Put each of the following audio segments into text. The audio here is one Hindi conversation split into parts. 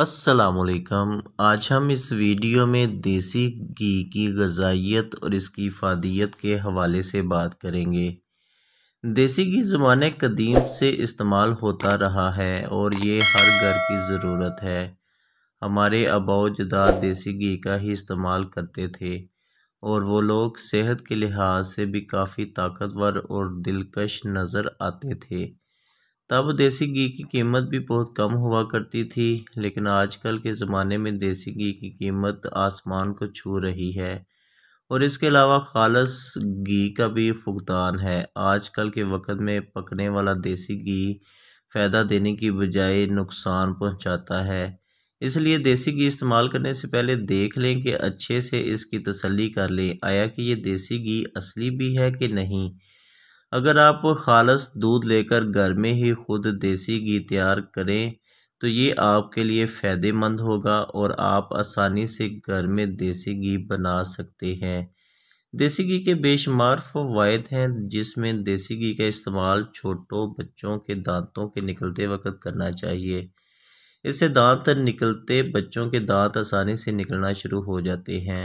असलकम आज हम इस वीडियो में देसी घी की गजाइत और इसकी फादियत के हवाले से बात करेंगे देसी घी ज़माने कदीम से इस्तेमाल होता रहा है और ये हर घर की ज़रूरत है हमारे आबाओ जदाद देसी घी का ही इस्तेमाल करते थे और वो लोग सेहत के लिहाज से भी काफ़ी ताकतवर और दिलकश नज़र आते थे तब देसी घी की कीमत भी बहुत कम हुआ करती थी लेकिन आजकल के ज़माने में देसी घी की कीमत आसमान को छू रही है और इसके अलावा खालस घी का भी फुकदान है आजकल के वक्त में पकने वाला देसी घी फ़ायदा देने की बजाय नुकसान पहुंचाता है इसलिए देसी घी इस्तेमाल करने से पहले देख लें कि अच्छे से इसकी तसल्ली कर लें आया कि ये देसी घी असली भी है कि नहीं अगर आप ख़ालस दूध लेकर घर में ही ख़ुद देसी घी तैयार करें तो ये आपके लिए फ़ायदेमंद होगा और आप आसानी से घर में देसी घी बना सकते हैं देसी घी के बेशुमार फवायद हैं जिसमें देसी घी का इस्तेमाल छोटों बच्चों के दांतों के निकलते वक्त करना चाहिए इससे दांत निकलते बच्चों के दांत आसानी से निकलना शुरू हो जाते हैं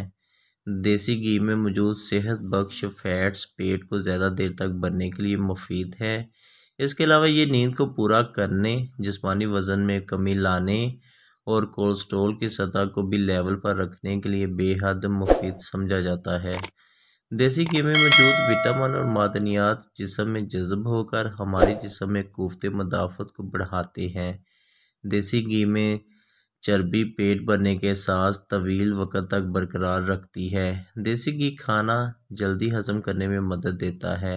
देसी घी में मौजूद सेहत बख्श फैट्स पेट को ज़्यादा देर तक बनने के लिए मुफीद है इसके अलावा ये नींद को पूरा करने जिसमानी वज़न में कमी लाने और कोलेस्ट्रोल की सतह को भी लेवल पर रखने के लिए बेहद मुफीद समझा जाता है देसी घी में मौजूद विटामिन और मादनियात जिसम में जज्ब होकर हमारे जिसम में कोफ्त मदाफत को बढ़ाते हैं देसी घी में चर्बी पेट भरने के साथ तवील वक़्त तक बरकरार रखती है देसी घी खाना जल्दी हज़म करने में मदद देता है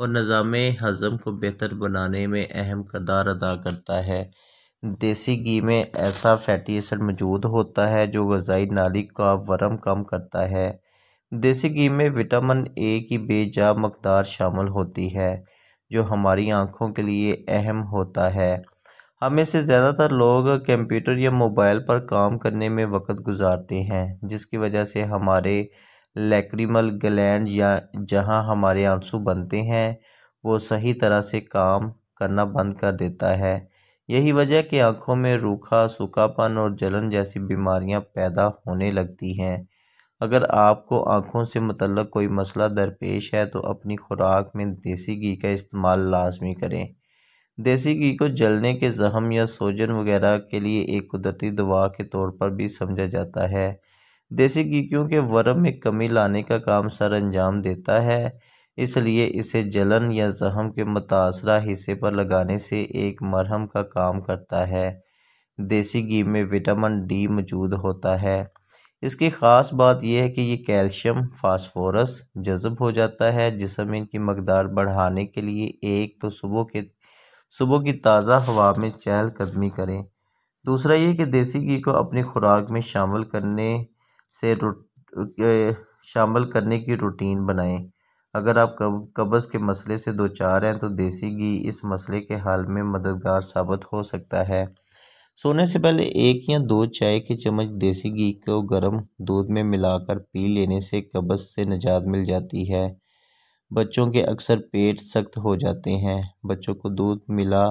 और निज़ाम हज़म को बेहतर बनाने में अहम करदार अदा करता है देसी घी में ऐसा फैटी एसिड मौजूद होता है जो गजाई नाली का वरम कम करता है देसी घी में विटामिन ए की बेजा मकदार शामिल होती है जो हमारी आँखों के लिए अहम होता है हमें से ज़्यादातर लोग कंप्यूटर या मोबाइल पर काम करने में वक्त गुजारते हैं जिसकी वजह से हमारे लैक्रिमल ग्लैंड या जहां हमारे आंसू बनते हैं वो सही तरह से काम करना बंद कर देता है यही वजह कि आंखों में रूखा सूखापन और जलन जैसी बीमारियां पैदा होने लगती हैं अगर आपको आंखों से मतलब कोई मसला दरपेश है तो अपनी खुराक में देसी घी का इस्तेमाल लाजमी करें देसी घी को जलने के जख्म या सोजन वगैरह के लिए एक कुदरती दवा के तौर पर भी समझा जाता है देसी घी क्योंकि वर्म में कमी लाने का काम सर अंजाम देता है इसलिए इसे जलन या जख्म के मुतासरा हिस्से पर लगाने से एक मरहम का काम करता है देसी घी में विटामिन डी मौजूद होता है इसकी ख़ास बात यह है कि ये कैल्शियम फास्फोरस जज़ब हो जाता है जिसमें इनकी मकदार बढ़ाने के लिए एक तो सुबह के सुबह की ताज़ा हवा में चहलकदमी करें दूसरा ये कि देसी घी को अपनी खुराक में शामिल करने से शामिल करने की रूटीन बनाएं अगर आप कब्ज़ के मसले से दो चार हैं तो देसी घी इस मसले के हाल में मददगार साबित हो सकता है सोने से पहले एक या दो चाय के चम्मच देसी घी को गर्म दूध में मिलाकर पी लेने से कब्ज़ से निजात मिल जाती है बच्चों के अक्सर पेट सख्त हो जाते हैं बच्चों को दूध मिला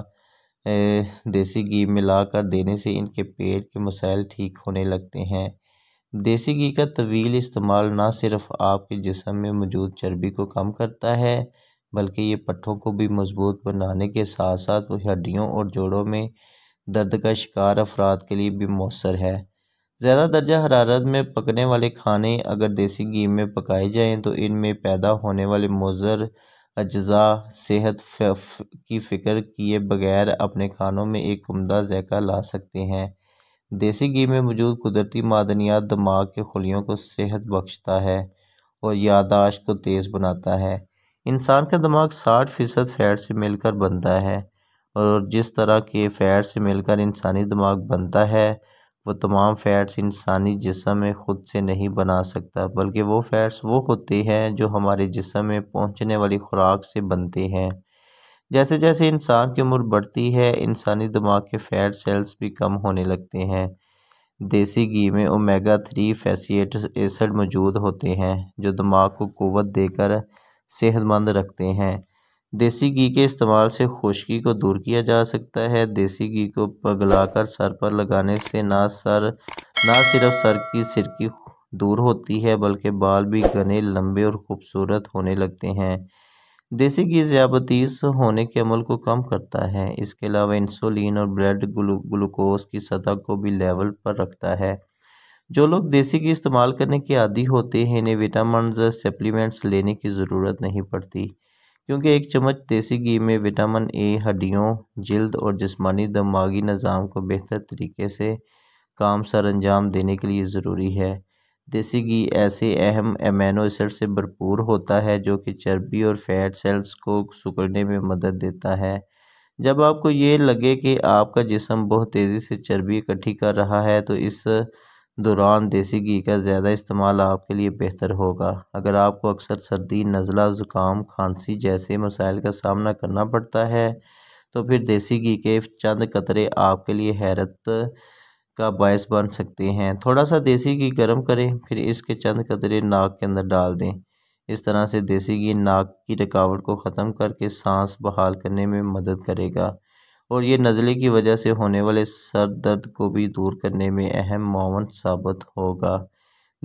देसी घी मिलाकर देने से इनके पेट के मसाइल ठीक होने लगते हैं देसी घी का तवील इस्तेमाल ना सिर्फ आपके जिसम में मौजूद चर्बी को कम करता है बल्कि ये पट्ठों को भी मजबूत बनाने के साथ साथ हड्डियों और जोड़ों में दर्द का शिकार अफराद के लिए भी मौसर है ज़्यादा दर्जा हरारत में पकने वाले खाने अगर देसी घी में पकाए जाएँ तो इनमें पैदा होने वाले मज़र अज्जा सेहत की फ़िक्र किए बगैर अपने खानों में एक उमदा जैक़ा ला सकते हैं देसी घी में मौजूद कुदरती मादनियात दिमाग के खुलियों को सेहत बख्शता है और यादाश्त को तेज़ बनाता है इंसान का दिमाग साठ फ़ीसद फैट से मिलकर बनता है और जिस तरह के फैट से मिलकर इंसानी दिमाग बनता है वह तमाम फ़ैट्स इंसानी जिसम में ख़ुद से नहीं बना सकता बल्कि वो फ़ैट्स वो होते हैं जो हमारे जिसम में पहुँचने वाली ख़ुराक से बनते हैं जैसे जैसे इंसान की उम्र बढ़ती है इंसानी दिमाग के फ़ैट सेल्स भी कम होने लगते हैं देसी घी में ओमेगा थ्री फैसीट एसड मौजूद होते हैं जो दिमाग को कुत देकर सेहतमंद रखते हैं देसी घी के इस्तेमाल से खुश्की को दूर किया जा सकता है देसी घी को पगलाकर सर पर लगाने से ना सर ना सिर्फ सर की सिरकी दूर होती है बल्कि बाल भी घने लंबे और खूबसूरत होने लगते हैं देसी घी ज़्याबतीस होने के अमल को कम करता है इसके अलावा इंसुलिन और ब्लड ग्लूकोज की सतह को भी लेवल पर रखता है जो लोग देसी घी इस्तेमाल करने के आदि होते हैं इन्हें विटामिन सप्लीमेंट्स लेने की ज़रूरत नहीं पड़ती क्योंकि एक चम्मच देसी घी में विटामिन ए हड्डियों जल्द और जिस्मानी दिमागी निज़ाम को बेहतर तरीके से काम सर अंजाम देने के लिए ज़रूरी है देसी घी ऐसे अहम एमिनो एसिड से भरपूर होता है जो कि चर्बी और फैट सेल्स को सुकड़ने में मदद देता है जब आपको ये लगे कि आपका जिसम बहुत तेज़ी से चर्बी इकट्ठी कर रहा है तो इस दौरान देसी घी का ज़्यादा इस्तेमाल आपके लिए बेहतर होगा अगर आपको अक्सर सर्दी नज़ला ज़ुकाम खांसी जैसे मसाइल का सामना करना पड़ता है तो फिर देसी घी के चंद कतरे आपके लिए हैरत का बायस बन सकते हैं थोड़ा सा देसी घी गर्म करें फिर इसके चंद कतरे नाक के अंदर डाल दें इस तरह से देसी घी नाक की रुकावट को ख़त्म करके सांस बहाल करने में मदद करेगा और ये नज़ले की वजह से होने वाले सर दर्द को भी दूर करने में अहम मावन साबित होगा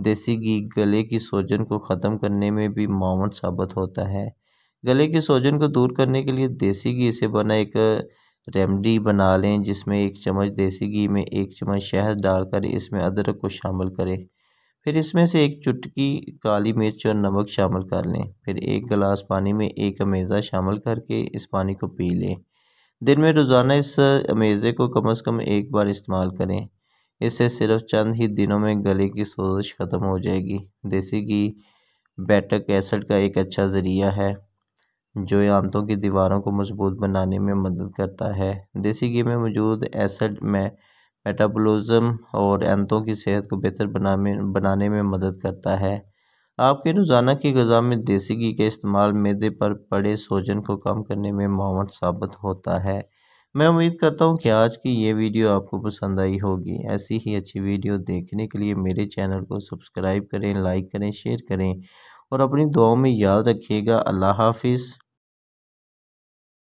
देसी घी गले की सोजन को ख़त्म करने में भी मावन साबित होता है गले की सोजन को दूर करने के लिए देसी घी से बना एक रेमडी बना लें जिसमें एक चम्मच देसी घी में एक चम्मच शहद डालकर इसमें अदरक को शामिल करें फिर इसमें से एक चुटकी काली मिर्च और नमक शामिल कर लें फिर एक गिलास पानी में एक अमेज़ा शामिल करके इस पानी को पी लें दिन में रोज़ाना इस अमेज़े को कम अज़ कम एक बार इस्तेमाल करें इससे सिर्फ चंद ही दिनों में गले की सोजिश ख़त्म हो जाएगी देसी घी बैटक एसड का एक अच्छा ज़रिया है जो आंतों की दीवारों को मजबूत बनाने में मदद करता है देसी घी में मौजूद एसड में मेटाबोलिज्म और आंतों की सेहत को बेहतर बनाने बनाने में मदद करता है आपके रोज़ाना की गज़ा में देसी घी के इस्तेमाल मैदे पर पड़े सोजन को कम करने में मावन साबित होता है मैं उम्मीद करता हूँ कि आज की ये वीडियो आपको पसंद आई होगी ऐसी ही अच्छी वीडियो देखने के लिए मेरे चैनल को सब्सक्राइब करें लाइक करें शेयर करें और अपनी दुआओं में याद रखिएगा अल्लाह हाफिज़